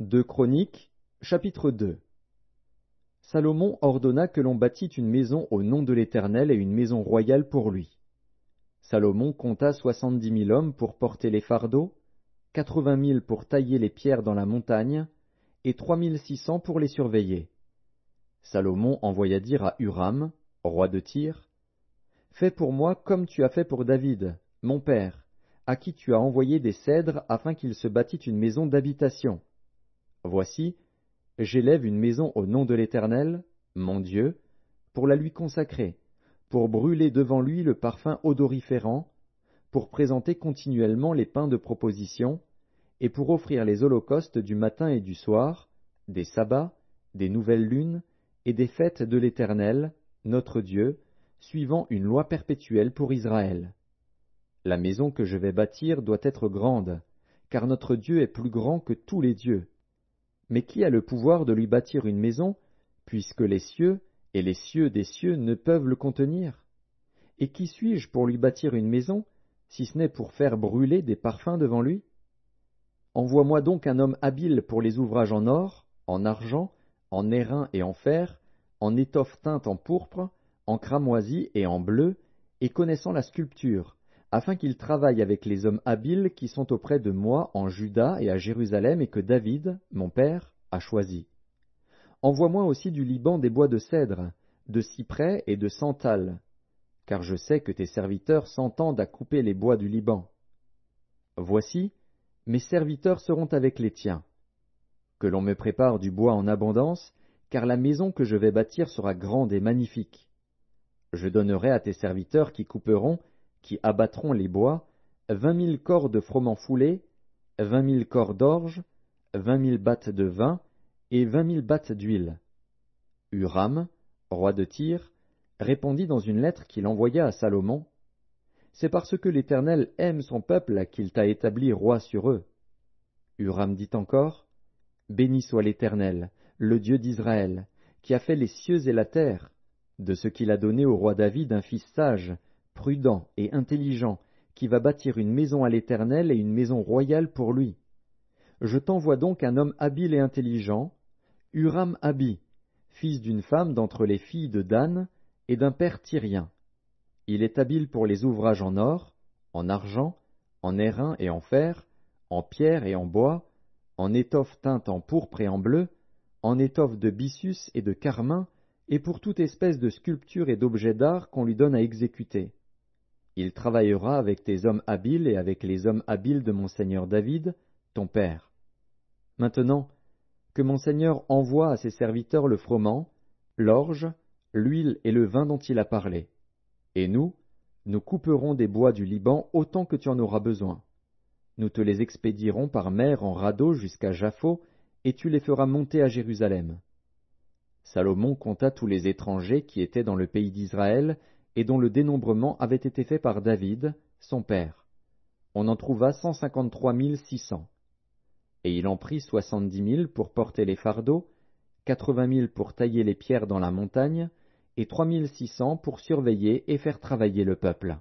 2 Chroniques, chapitre 2 Salomon ordonna que l'on bâtît une maison au nom de l'Éternel et une maison royale pour lui. Salomon compta soixante-dix mille hommes pour porter les fardeaux, quatre-vingt mille pour tailler les pierres dans la montagne, et trois mille six cents pour les surveiller. Salomon envoya dire à Uram, roi de Tyr, Fais pour moi comme tu as fait pour David, mon père, à qui tu as envoyé des cèdres afin qu'il se bâtît une maison d'habitation. Voici, j'élève une maison au nom de l'Éternel, mon Dieu, pour la lui consacrer, pour brûler devant lui le parfum odoriférant, pour présenter continuellement les pains de proposition, et pour offrir les holocaustes du matin et du soir, des sabbats, des nouvelles lunes, et des fêtes de l'Éternel, notre Dieu, suivant une loi perpétuelle pour Israël. La maison que je vais bâtir doit être grande, car notre Dieu est plus grand que tous les dieux. Mais qui a le pouvoir de lui bâtir une maison, puisque les cieux et les cieux des cieux ne peuvent le contenir Et qui suis-je pour lui bâtir une maison, si ce n'est pour faire brûler des parfums devant lui Envoie-moi donc un homme habile pour les ouvrages en or, en argent, en airain et en fer, en étoffe teinte en pourpre, en cramoisi et en bleu, et connaissant la sculpture, afin qu'il travaille avec les hommes habiles qui sont auprès de moi en Juda et à Jérusalem et que David, mon père, a choisi. Envoie-moi aussi du Liban des bois de cèdre, de cyprès et de santal, car je sais que tes serviteurs s'entendent à couper les bois du Liban. Voici, mes serviteurs seront avec les tiens. Que l'on me prépare du bois en abondance, car la maison que je vais bâtir sera grande et magnifique. Je donnerai à tes serviteurs qui couperont qui abattront les bois, vingt mille corps de froment foulé, vingt mille corps d'orge, vingt mille battes de vin, et vingt mille battes d'huile. Uram, roi de Tyr, répondit dans une lettre qu'il envoya à Salomon. C'est parce que l'Éternel aime son peuple qu'il t'a établi roi sur eux. Uram dit encore. Béni soit l'Éternel, le Dieu d'Israël, qui a fait les cieux et la terre, de ce qu'il a donné au roi David un fils sage, prudent et intelligent, qui va bâtir une maison à l'Éternel et une maison royale pour lui. Je t'envoie donc un homme habile et intelligent, Uram Abi, fils d'une femme d'entre les filles de Dan et d'un père tyrien. Il est habile pour les ouvrages en or, en argent, en airain et en fer, en pierre et en bois, en étoffe teinte en pourpre et en bleu, en étoffe de byssus et de carmin, et pour toute espèce de sculpture et d'objets d'art qu'on lui donne à exécuter. Il travaillera avec tes hommes habiles et avec les hommes habiles de mon Seigneur David, ton père. Maintenant, que mon Seigneur envoie à ses serviteurs le froment, l'orge, l'huile et le vin dont il a parlé. Et nous, nous couperons des bois du Liban autant que tu en auras besoin. Nous te les expédierons par mer en radeau jusqu'à Jaffo, et tu les feras monter à Jérusalem. Salomon compta tous les étrangers qui étaient dans le pays d'Israël, et dont le dénombrement avait été fait par David, son père. On en trouva cent cinquante-trois mille six cents. Et il en prit soixante-dix mille pour porter les fardeaux, quatre-vingt mille pour tailler les pierres dans la montagne, et trois mille six cents pour surveiller et faire travailler le peuple.